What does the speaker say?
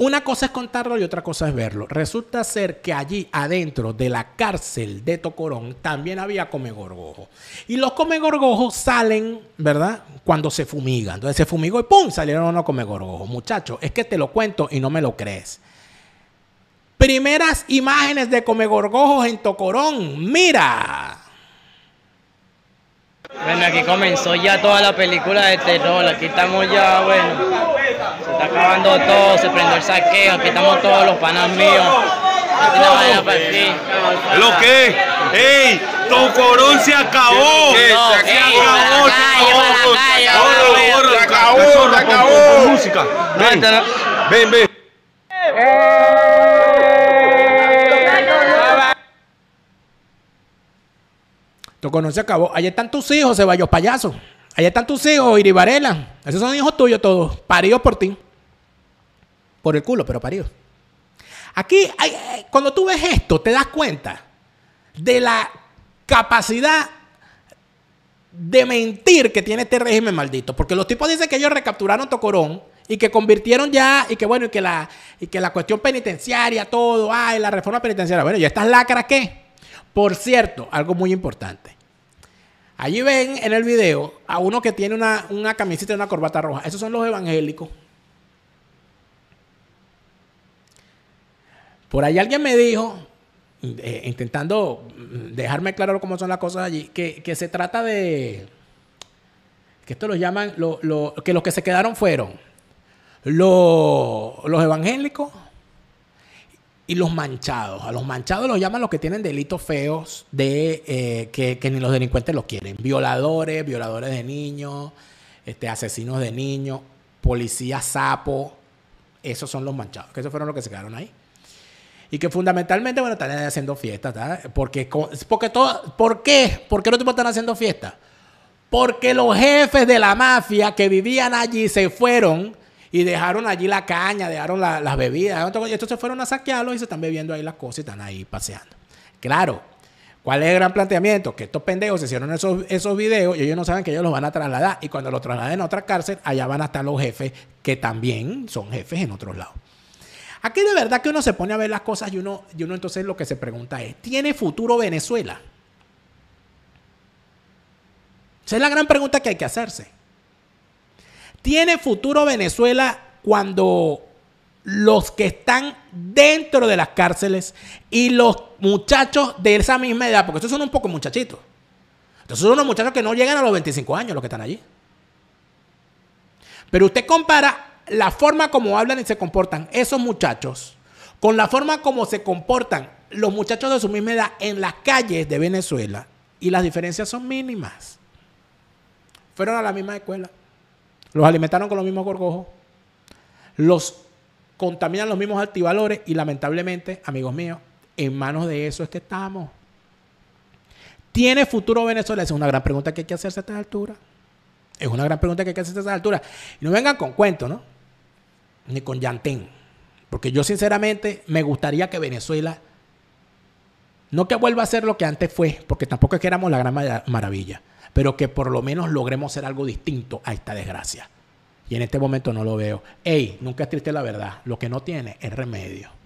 Una cosa es contarlo y otra cosa es verlo. Resulta ser que allí adentro de la cárcel de Tocorón también había gorgojo. Y los comegorgojos salen, ¿verdad? Cuando se fumigan. Entonces se fumigó y ¡pum! Salieron unos comegorgojos. Muchachos, es que te lo cuento y no me lo crees. Primeras imágenes de comegorgojos en Tocorón. ¡Mira! Bueno, aquí comenzó ya toda la película de terror. Aquí estamos ya, bueno se está acabando todo, se prendió el saqueo, aquí estamos todos los panas míos. ¿Lo que? ¡Ey! ¡Tu se acabó! ¡Se acabó! ¡Se acabó! ¡Se acabó! música! ¡Ven, ven! ven. se acabó. Ahí están tus hijos, Ceballos, payaso. Allá están tus hijos, Iribarela, Esos son hijos tuyos todos, paridos por ti. Por el culo, pero paridos. Aquí, eh, cuando tú ves esto, te das cuenta de la capacidad de mentir que tiene este régimen maldito. Porque los tipos dicen que ellos recapturaron Tocorón y que convirtieron ya, y que bueno, y que la, y que la cuestión penitenciaria, todo, ay, la reforma penitenciaria. Bueno, ¿y estas lacras qué? Por cierto, algo muy importante. Allí ven en el video a uno que tiene una, una camiseta y una corbata roja. Esos son los evangélicos. Por ahí alguien me dijo, eh, intentando dejarme claro cómo son las cosas allí, que, se trata de. que esto lo llaman. lo, que los que se quedaron fueron los, los evangélicos y los manchados. A los manchados los llaman los que tienen delitos feos de eh, que, ni los delincuentes los quieren. Violadores, violadores de niños, este, asesinos de niños, policías sapo. Esos son los manchados, que esos fueron los que se quedaron ahí. Y que fundamentalmente, bueno, están haciendo fiestas, Porque, porque todo, ¿por qué? ¿Por qué los tipos están haciendo fiestas? Porque los jefes de la mafia que vivían allí se fueron y dejaron allí la caña, dejaron las bebidas. Y estos se fueron a saquearlos y se están bebiendo ahí las cosas y están ahí paseando. Claro, ¿Cuál es el gran planteamiento? Que estos pendejos hicieron esos, esos videos y ellos no saben que ellos los van a trasladar. Y cuando los trasladen a otra cárcel, allá van a estar los jefes que también son jefes en otros lados. Aquí de verdad que uno se pone a ver las cosas y uno, y uno entonces lo que se pregunta es, ¿tiene futuro Venezuela? Esa es la gran pregunta que hay que hacerse. ¿Tiene futuro Venezuela cuando los que están dentro de las cárceles y los muchachos de esa misma edad, porque estos son un poco muchachitos. Estos son unos muchachos que no llegan a los 25 años los que están allí. Pero usted compara la forma como hablan y se comportan esos muchachos con la forma como se comportan los muchachos de su misma edad en las calles de Venezuela y las diferencias son mínimas. Fueron a la misma escuela. Los alimentaron con los mismos gorgojos. Los contaminan los mismos altivalores y lamentablemente, amigos míos, en manos de eso es que estamos. ¿Tiene futuro Venezuela? Esa es una gran pregunta que hay que hacerse a esta altura. Es una gran pregunta que hay que hacerse a esta altura. no vengan con cuentos, ¿no? Ni con llantén. Porque yo sinceramente me gustaría que Venezuela, no que vuelva a ser lo que antes fue, porque tampoco es que éramos la gran maravilla, pero que por lo menos logremos ser algo distinto a esta desgracia. Y en este momento no lo veo. Ey, nunca es triste la verdad. Lo que no tiene es remedio.